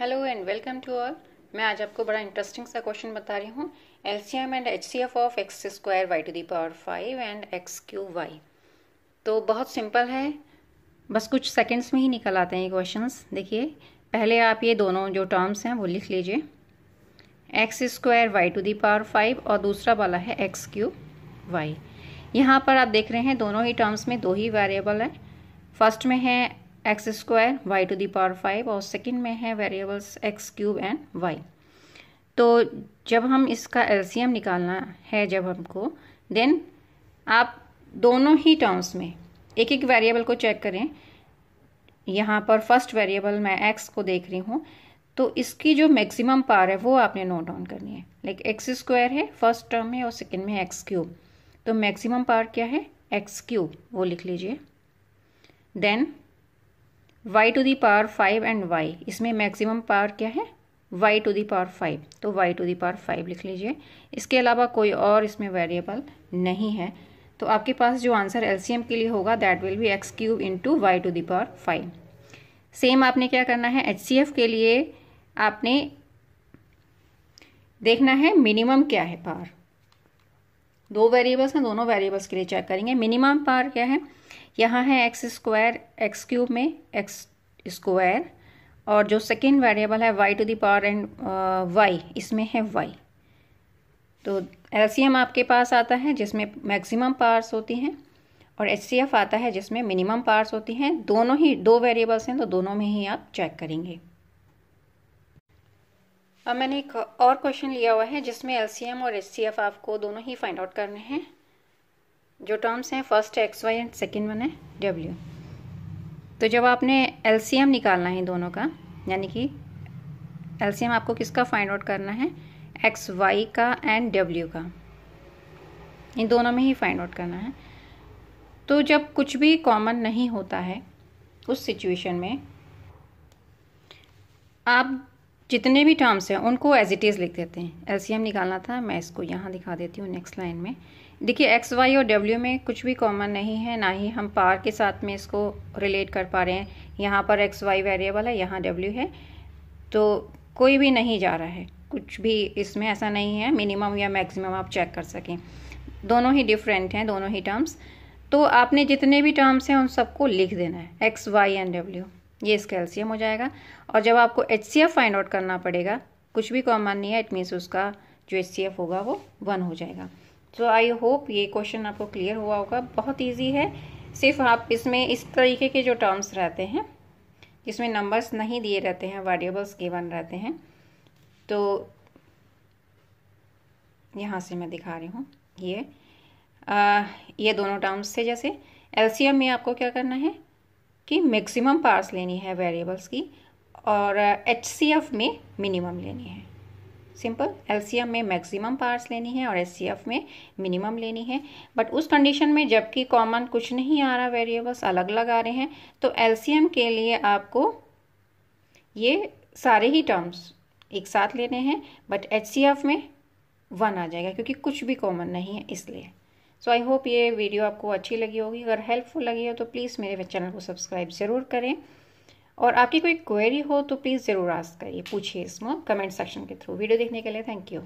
hello and welcome to all मैं आज आपको बड़ा इंटरेस्टिंग सा क्वेश्चन बता रही हूँ LCM and HCF of x square y to the power five and x cube y तो बहुत सिंपल है बस कुछ सेकंड्स में ही निकल आते हैं ये क्वेश्चंस देखिए पहले आप ये दोनों जो टर्म्स हैं वो लिख लीजिए x square y to the power five और दूसरा वाला है एक्स क्यू वाई यहाँ पर आप देख रहे हैं दोनों ही टर्म्स में दो ही वेरिएबल है फर्स्ट में है x square y to the power five और सेकेंड में है variables x cube and y तो जब हम इसका एलसीएम निकालना है जब हमको देन आप दोनों ही टर्म्स में एक एक वेरिएबल को चेक करें यहाँ पर फर्स्ट वेरिएबल मैं एक्स को देख रही हूँ तो इसकी जो मैक्सिमम पावर है वो आपने नोट डाउन करनी है लाइक एक्स स्क्वायर है फर्स्ट टर्म में और सेकेंड में एक्स क्यूब तो मैक्सिमम पावर क्या है एक्स क्यूब वो लिख लीजिए then y to the power five and y इसमें मैक्सिमम पावर क्या है y to the power five तो y to the power five लिख लीजिए इसके अलावा कोई और इसमें वेरिएबल नहीं है तो आपके पास जो आंसर एल के लिए होगा that will be x cube into y to the power five same आपने क्या करना है एच के लिए आपने देखना है मिनिमम क्या है पावर दो वेरिएबल्स हैं दोनों वेरिएबल्स के लिए चेक करेंगे मिनिमम पावर क्या है यहाँ है एक्स स्क्वायर एक्स क्यूब में एक्स स्क्वायर और जो सेकेंड वेरिएबल है y to the power and y इसमें है वाई तो एलसीएम आपके पास आता है जिसमें मैक्सिमम पावर्स होती हैं और एच आता है जिसमें मिनिमम पावर्स होती हैं दोनों ही दो वेरिएबल्स हैं तो दोनों में ही आप चेक करेंगे अब मैंने एक और क्वेश्चन लिया हुआ है जिसमें एल और एच आपको दोनों ही फाइंड आउट करने हैं जो टर्म्स हैं first x y and second one है डब्ल्यू तो जब आपने एल निकालना है दोनों का यानी कि एल आपको किसका फाइंड आउट करना है एक्स वाई का एंड डब्ल्यू का इन दोनों में ही फाइंड आउट करना है तो जब कुछ भी कॉमन नहीं होता है उस सिचुएशन में आप जितने भी टर्म्स हैं उनको एज इट इज़ लिख देते हैं एल निकालना था मैं इसको यहाँ दिखा देती हूँ नेक्स्ट लाइन में देखिए एक्स वाई और डब्ल्यू में कुछ भी कॉमन नहीं है ना ही हम पार के साथ में इसको रिलेट कर पा रहे हैं यहाँ पर एक्स वाई वेरिएबल है यहाँ डब्ल्यू है तो कोई भी नहीं जा रहा है कुछ भी इसमें ऐसा नहीं है मिनिमम या मैक्सिमम आप चेक कर सकें दोनों ही डिफरेंट हैं दोनों ही टर्म्स तो आपने जितने भी टर्म्स हैं उन सबको लिख देना है एक्स वाई एंड डब्ल्यू ये इसका एल्सियम हो जाएगा और जब आपको H C F find out करना पड़ेगा कुछ भी कॉमन नहीं है इट मीन्स उसका जो एच सी एफ होगा वो वन हो जाएगा सो आई होप ये क्वेश्चन आपको क्लियर हुआ होगा बहुत ईजी है सिर्फ आप इसमें इस तरीके के जो टर्म्स रहते हैं जिसमें नंबर्स नहीं दिए रहते हैं वेरिएबल्स गिवन रहते हैं तो यहाँ से मैं दिखा रही हूँ ये आ, ये दोनों टर्म्स थे जैसे एलसीएम में आपको क्या करना है कि मैक्सिमम पार्स लेनी है वेरिएबल्स की और एच में मिनिमम लेनी है सिंपल एलसीएम में मैक्सिमम पार्ट्स लेनी है और एससीएफ में मिनिमम लेनी है बट उस कंडीशन में जबकि कॉमन कुछ नहीं आ रहा वेरिएबल्स अलग अलग आ रहे हैं तो एलसीएम के लिए आपको ये सारे ही टर्म्स एक साथ लेने हैं बट एच में वन आ जाएगा क्योंकि कुछ भी कॉमन नहीं है इसलिए सो आई होप ये वीडियो आपको अच्छी लगी होगी अगर हेल्पफुल लगी हो तो प्लीज़ मेरे चैनल को सब्सक्राइब ज़रूर करें और आपकी कोई क्वेरी हो तो प्लीज़ ज़रूर आस्क करिए पूछिए इसमें कमेंट सेक्शन के थ्रू वीडियो देखने के लिए थैंक यू